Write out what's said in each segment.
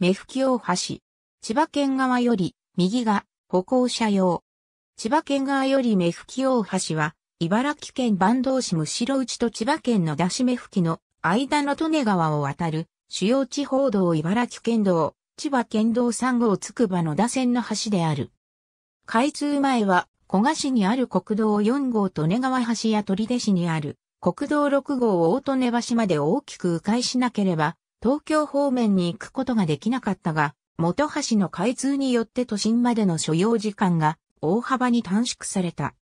目吹き大橋。千葉県側より、右が、歩行者用。千葉県側より目吹き大橋は、茨城県坂東市むしろ内と千葉県の出し目吹きの間の利根川を渡る、主要地方道茨城県道、千葉県道3号つくばの打線の橋である。開通前は、古賀市にある国道4号利根川橋や取手市にある国道6号大利根橋まで大きく迂回しなければ東京方面に行くことができなかったが、元橋の開通によって都心までの所要時間が大幅に短縮された。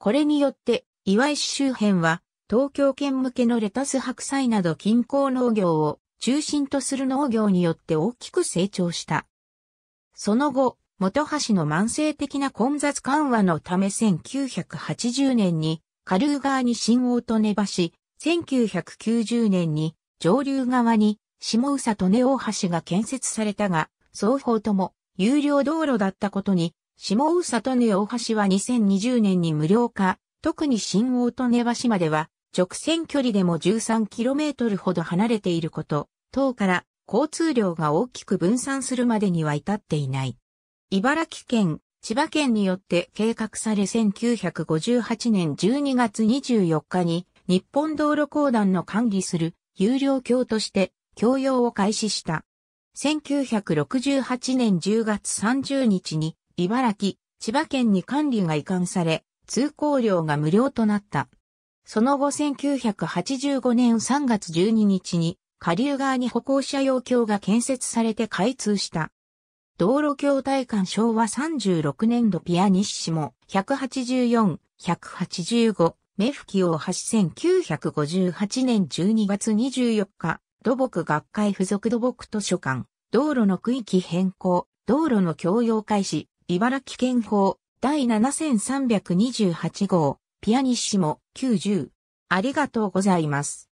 これによって、岩井市周辺は、東京圏向けのレタス白菜など近郊農業を中心とする農業によって大きく成長した。その後、元橋の慢性的な混雑緩和のため1980年に下流側に新大と根橋、1990年に上流側に下佐利根大橋が建設されたが、双方とも有料道路だったことに、下佐利根大橋は2020年に無料化、特に新大利根橋までは直線距離でも 13km ほど離れていること、等から交通量が大きく分散するまでには至っていない。茨城県、千葉県によって計画され1958年12月24日に日本道路公団の管理する有料橋として供用を開始した。1968年10月30日に、茨城、千葉県に管理が移管され、通行料が無料となった。その後1985年3月12日に、下流側に歩行者用橋が建設されて開通した。道路橋体感昭和36年度ピアニッシモ184、185、目吹きを橋1958年12月24日、土木学会附属土木図書館、道路の区域変更、道路の共用開始、茨城県法、第7328号、ピアニッシモ、90。ありがとうございます。